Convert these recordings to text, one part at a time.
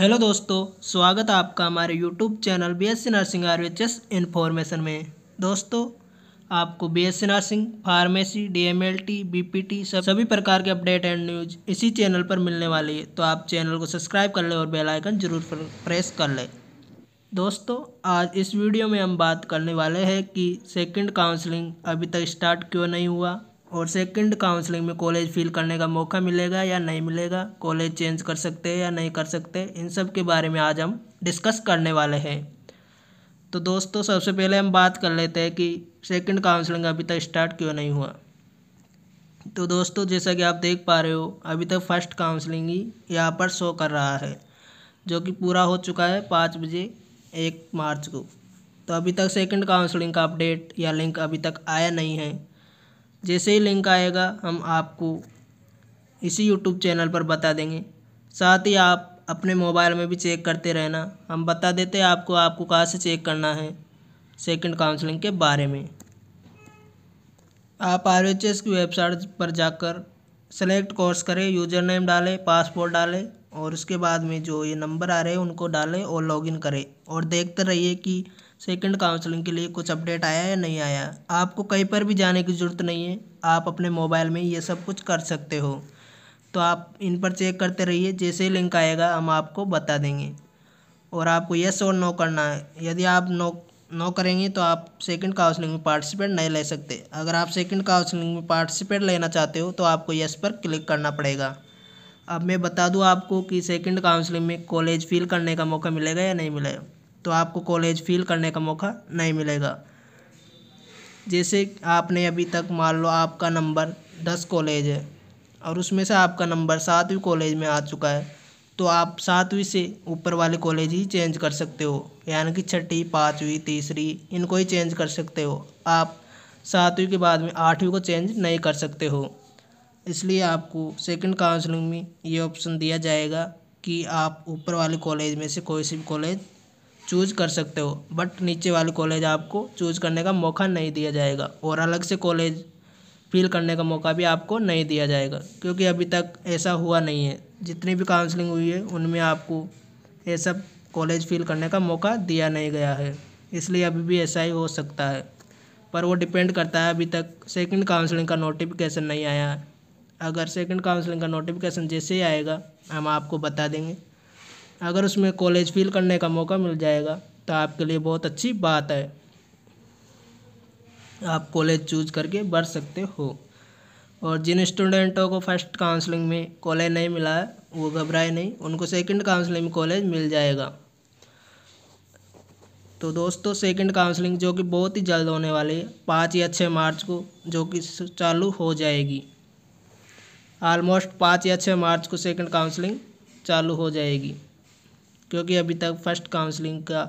hello दोस्तों स्वागत है आपका हमारे YouTube channel B S C nursing S information में दोस्तों आपको B S C nursing pharmacy D M L T B P T सब सभी प्रकार के अपडेट एंड न्यूज इसी चैनल पर मिलने वाली है तो आप चैनल को सब्सक्राइब कर लें और बेल आइकन जरूर प्रेस कर लें दोस्तों आज इस वीडियो में हम बात करने वाले हैं कि सेकेंड काउंसलिंग अभी तक स्टार्ट क्यों नहीं हुआ और सेकंड काउंसलिंग में कॉलेज फील करने का मौका मिलेगा या नहीं मिलेगा कॉलेज चेंज कर सकते हैं या नहीं कर सकते इन सब के बारे में आज हम डिस्कस करने वाले हैं तो दोस्तों सबसे पहले हम बात कर लेते हैं कि सेकंड काउंसलिंग अभी तक स्टार्ट क्यों नहीं हुआ तो दोस्तों जैसा कि आप देख पा रहे हो अभी तक फर्स्ट काउंसलिंग ही यहाँ पर शो कर रहा है जो कि पूरा हो चुका है पाँच बजे एक मार्च को तो अभी तक सेकंड काउंसलिंग का अपडेट या लिंक अभी तक आया नहीं है जैसे ही लिंक आएगा हम आपको इसी यूट्यूब चैनल पर बता देंगे साथ ही आप अपने मोबाइल में भी चेक करते रहना हम बता देते हैं आपको आपको कहाँ से चेक करना है सेकंड काउंसलिंग के बारे में आप आर की वेबसाइट पर जाकर सेलेक्ट कोर्स करें यूज़र नेम डालें पासपोर्ट डालें और उसके बाद में जो ये नंबर आ रहे हैं उनको डालें और लॉगिन करें और देखते रहिए कि सेकंड काउंसलिंग के लिए कुछ अपडेट आया या नहीं आया आपको कहीं पर भी जाने की ज़रूरत नहीं है आप अपने मोबाइल में ये सब कुछ कर सकते हो तो आप इन पर चेक करते रहिए जैसे लिंक आएगा हम आपको बता देंगे और आपको यस और नो करना है यदि आप नो नो करेंगे तो आप सेकंड काउंसलिंग में पार्टिसिपेट नहीं ले सकते अगर आप सेकंड काउंसलिंग में पार्टिसिपेट लेना चाहते हो तो आपको यस पर क्लिक करना पड़ेगा अब मैं बता दूं आपको कि सेकंड काउंसलिंग में कॉलेज फिल करने का मौका मिलेगा या नहीं मिलेगा तो आपको कॉलेज फील करने का मौका नहीं मिलेगा जैसे आपने अभी तक मान लो आपका नंबर दस कॉलेज है और उसमें से आपका नंबर सातवीं कॉलेज में आ चुका है तो आप सातवीं से ऊपर वाले कॉलेज ही चेंज कर सकते हो यानी कि छठी पाँचवीं तीसरी इनको ही चेंज कर सकते हो आप सातवीं के बाद में आठवीं को चेंज नहीं कर सकते हो इसलिए आपको सेकंड काउंसलिंग में ये ऑप्शन दिया जाएगा कि आप ऊपर वाले कॉलेज में से कोई सी भी कॉलेज चूज़ कर सकते हो बट नीचे वाले कॉलेज आपको चूज़ करने का मौका नहीं दिया जाएगा और अलग से कॉलेज फील करने का मौका भी आपको नहीं दिया जाएगा क्योंकि अभी तक ऐसा हुआ नहीं है जितनी भी काउंसलिंग हुई है उनमें आपको ऐसा सब कॉलेज फील करने का मौका दिया नहीं गया है इसलिए अभी भी ऐसा ही हो सकता है पर वो डिपेंड करता है अभी तक सेकंड काउंसलिंग का नोटिफिकेशन नहीं आया है अगर सेकंड काउंसलिंग का नोटिफिकेशन जैसे ही आएगा हम आपको बता देंगे अगर उसमें कॉलेज फील करने का मौका मिल जाएगा तो आपके लिए बहुत अच्छी बात है आप कॉलेज चूज करके बढ़ सकते हो और जिन स्टूडेंटों को फर्स्ट काउंसलिंग में कॉलेज नहीं मिला है वो घबराए नहीं उनको सेकंड काउंसलिंग में कॉलेज मिल जाएगा तो दोस्तों सेकंड काउंसलिंग जो कि बहुत ही जल्द होने वाली है पाँच या छः मार्च को जो कि चालू हो जाएगी आलमोस्ट पाँच या छः मार्च को सेकंड काउंसलिंग चालू हो जाएगी क्योंकि अभी तक फर्स्ट काउंसलिंग का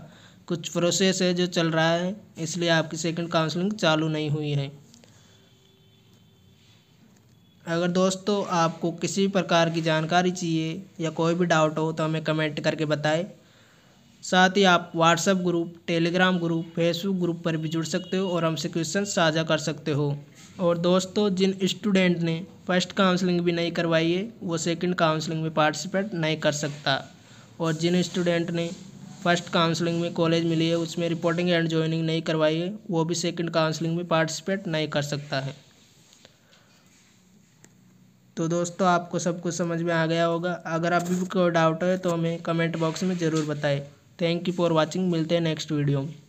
कुछ प्रोसेस है जो चल रहा है इसलिए आपकी सेकंड काउंसलिंग चालू नहीं हुई है अगर दोस्तों आपको किसी भी प्रकार की जानकारी चाहिए या कोई भी डाउट हो तो हमें कमेंट करके बताएं साथ ही आप WhatsApp group Telegram group Facebook group पर भी जुड़ सकते हो और हमसे क्वेश्चन साझा कर सकते हो और दोस्तों जिन स्टूडेंट ने फर्स्ट काउंसलिंग भी नहीं करवाई है वो सेकंड काउंसलिंग में पार्टिसिपेट नहीं कर सकता और जिन स्टूडेंट ने फर्स्ट काउंसलिंग में कॉलेज मिली है उसमें रिपोर्टिंग एंड ज्वाइनिंग नहीं करवाई है वो भी सेकंड काउंसलिंग में पार्टिसिपेट नहीं कर सकता है तो दोस्तों आपको सब कुछ समझ में आ गया होगा अगर आप भी कोई डाउट है तो हमें कमेंट बॉक्स में ज़रूर बताएं थैंक यू फॉर वॉचिंग मिलते हैं नेक्स्ट वीडियो में